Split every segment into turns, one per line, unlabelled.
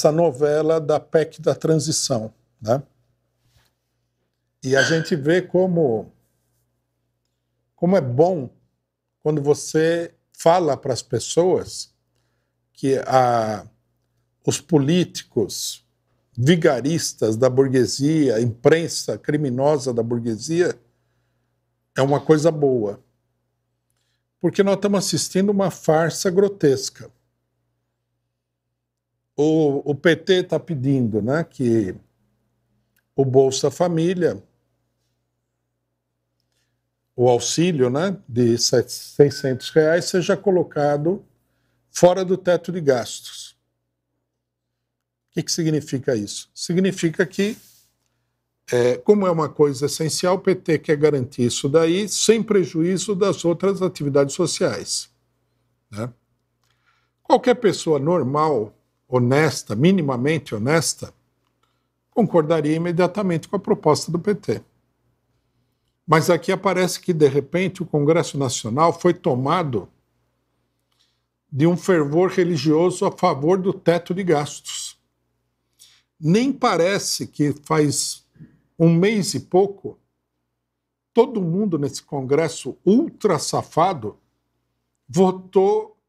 essa novela da PEC da transição. Né? E a gente vê como, como é bom quando você fala para as pessoas que a, os políticos vigaristas da burguesia, imprensa criminosa da burguesia, é uma coisa boa. Porque nós estamos assistindo uma farsa grotesca. O, o PT está pedindo né, que o Bolsa Família, o auxílio né, de 600 reais, seja colocado fora do teto de gastos. O que, que significa isso? Significa que, é, como é uma coisa essencial, o PT quer garantir isso daí sem prejuízo das outras atividades sociais. Né? Qualquer pessoa normal honesta, minimamente honesta, concordaria imediatamente com a proposta do PT. Mas aqui aparece que, de repente, o Congresso Nacional foi tomado de um fervor religioso a favor do teto de gastos. Nem parece que faz um mês e pouco todo mundo nesse Congresso ultra safado votou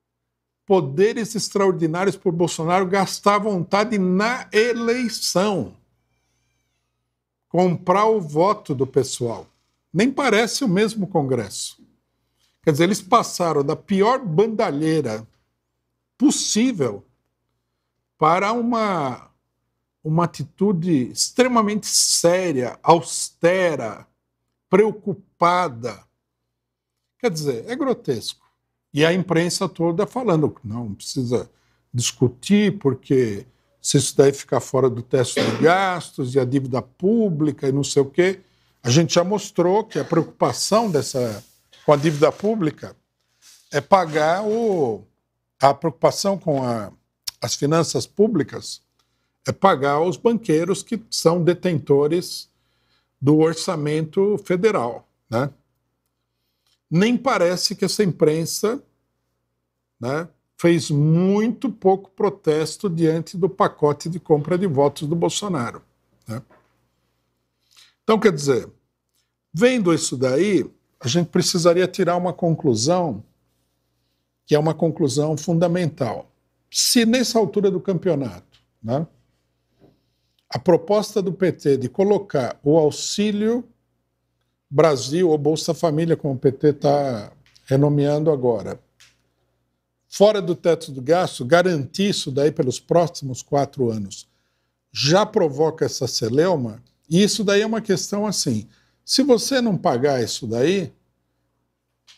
poderes extraordinários por Bolsonaro gastar vontade na eleição. Comprar o voto do pessoal. Nem parece o mesmo Congresso. Quer dizer, eles passaram da pior bandalheira possível para uma, uma atitude extremamente séria, austera, preocupada. Quer dizer, é grotesco. E a imprensa toda falando, não, precisa discutir, porque se isso daí ficar fora do teto de gastos e a dívida pública e não sei o quê, a gente já mostrou que a preocupação dessa com a dívida pública é pagar o a preocupação com a, as finanças públicas é pagar os banqueiros que são detentores do orçamento federal, né? nem parece que essa imprensa né, fez muito pouco protesto diante do pacote de compra de votos do Bolsonaro. Né? Então, quer dizer, vendo isso daí, a gente precisaria tirar uma conclusão que é uma conclusão fundamental. Se nessa altura do campeonato, né, a proposta do PT de colocar o auxílio Brasil ou Bolsa Família, como o PT está renomeando agora. Fora do teto do gasto, garantir isso daí pelos próximos quatro anos já provoca essa celeuma, e isso daí é uma questão assim: se você não pagar isso daí,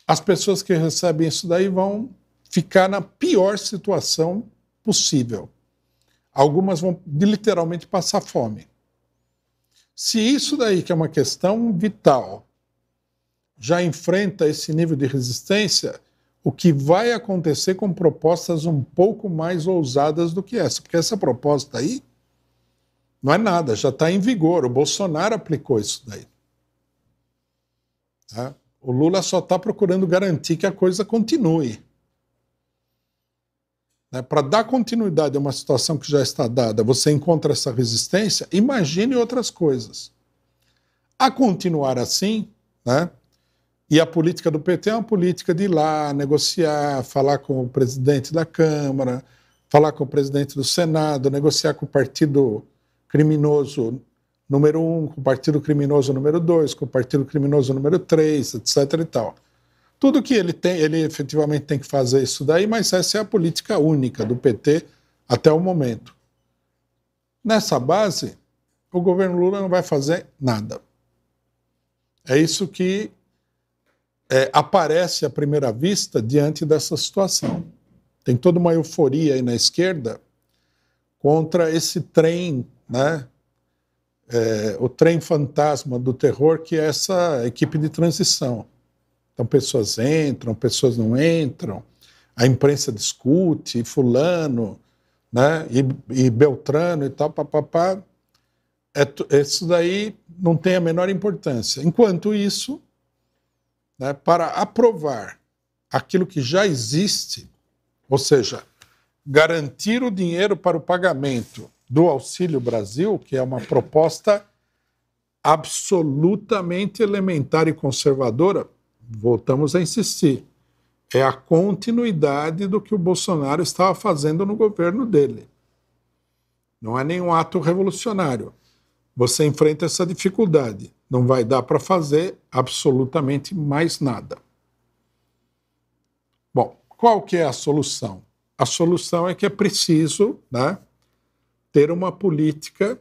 as pessoas que recebem isso daí vão ficar na pior situação possível. Algumas vão literalmente passar fome. Se isso daí, que é uma questão vital, já enfrenta esse nível de resistência, o que vai acontecer com propostas um pouco mais ousadas do que essa? Porque essa proposta aí não é nada, já está em vigor. O Bolsonaro aplicou isso daí. Tá? O Lula só está procurando garantir que a coisa continue né, para dar continuidade a uma situação que já está dada, você encontra essa resistência, imagine outras coisas. A continuar assim, né, e a política do PT é uma política de ir lá, negociar, falar com o presidente da Câmara, falar com o presidente do Senado, negociar com o partido criminoso número um, com o partido criminoso número dois, com o partido criminoso número três, etc. e tal. Tudo que ele tem, ele efetivamente tem que fazer isso daí, mas essa é a política única do PT até o momento. Nessa base, o governo Lula não vai fazer nada. É isso que é, aparece à primeira vista diante dessa situação. Tem toda uma euforia aí na esquerda contra esse trem, né? É, o trem fantasma do terror que é essa equipe de transição. Então, pessoas entram, pessoas não entram, a imprensa discute, Fulano, né? e, e Beltrano e tal, papapá. É, isso daí não tem a menor importância. Enquanto isso, né, para aprovar aquilo que já existe, ou seja, garantir o dinheiro para o pagamento do Auxílio Brasil, que é uma proposta absolutamente elementar e conservadora, voltamos a insistir, é a continuidade do que o Bolsonaro estava fazendo no governo dele. Não é nenhum ato revolucionário. Você enfrenta essa dificuldade. Não vai dar para fazer absolutamente mais nada. Bom, qual que é a solução? A solução é que é preciso né, ter uma política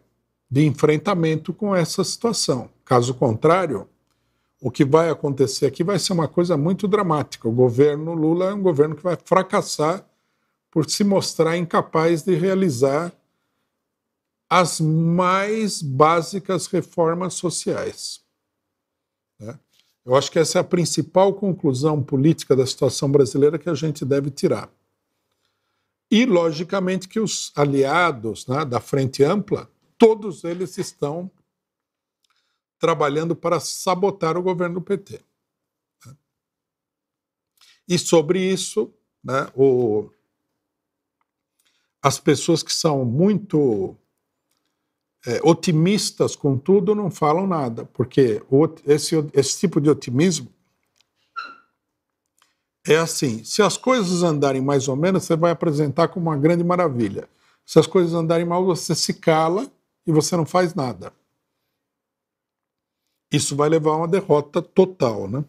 de enfrentamento com essa situação. Caso contrário, o que vai acontecer aqui vai ser uma coisa muito dramática. O governo Lula é um governo que vai fracassar por se mostrar incapaz de realizar as mais básicas reformas sociais. Né? Eu acho que essa é a principal conclusão política da situação brasileira que a gente deve tirar. E, logicamente, que os aliados né, da Frente Ampla, todos eles estão trabalhando para sabotar o governo do PT. E sobre isso, né, o, as pessoas que são muito é, otimistas com tudo não falam nada, porque o, esse, esse tipo de otimismo é assim: se as coisas andarem mais ou menos, você vai apresentar como uma grande maravilha. Se as coisas andarem mal, você se cala e você não faz nada isso vai levar a uma derrota total, né?